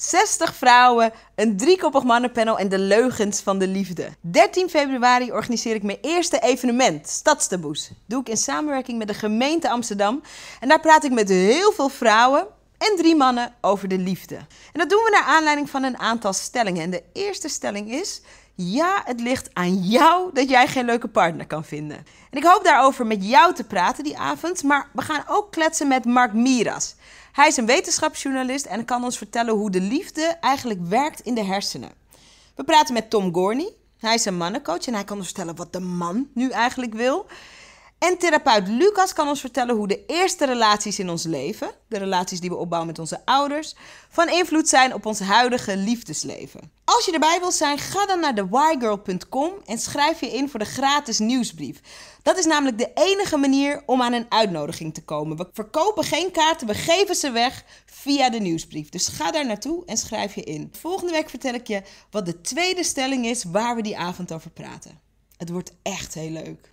60 vrouwen, een driekoppig mannenpanel en de leugens van de liefde. 13 februari organiseer ik mijn eerste evenement, Stadstaboes. Doe ik in samenwerking met de gemeente Amsterdam. En daar praat ik met heel veel vrouwen en drie mannen over de liefde. En dat doen we naar aanleiding van een aantal stellingen. En de eerste stelling is: ja, het ligt aan jou dat jij geen leuke partner kan vinden. En ik hoop daarover met jou te praten die avond, maar we gaan ook kletsen met Mark Miras. Hij is een wetenschapsjournalist en kan ons vertellen hoe de liefde eigenlijk werkt in de hersenen. We praten met Tom Gorney. Hij is een mannencoach en hij kan ons vertellen wat de man nu eigenlijk wil. En therapeut Lucas kan ons vertellen hoe de eerste relaties in ons leven, de relaties die we opbouwen met onze ouders, van invloed zijn op ons huidige liefdesleven. Als je erbij wilt zijn, ga dan naar thewhygirl.com en schrijf je in voor de gratis nieuwsbrief. Dat is namelijk de enige manier om aan een uitnodiging te komen. We verkopen geen kaarten, we geven ze weg via de nieuwsbrief. Dus ga daar naartoe en schrijf je in. Volgende week vertel ik je wat de tweede stelling is waar we die avond over praten. Het wordt echt heel leuk.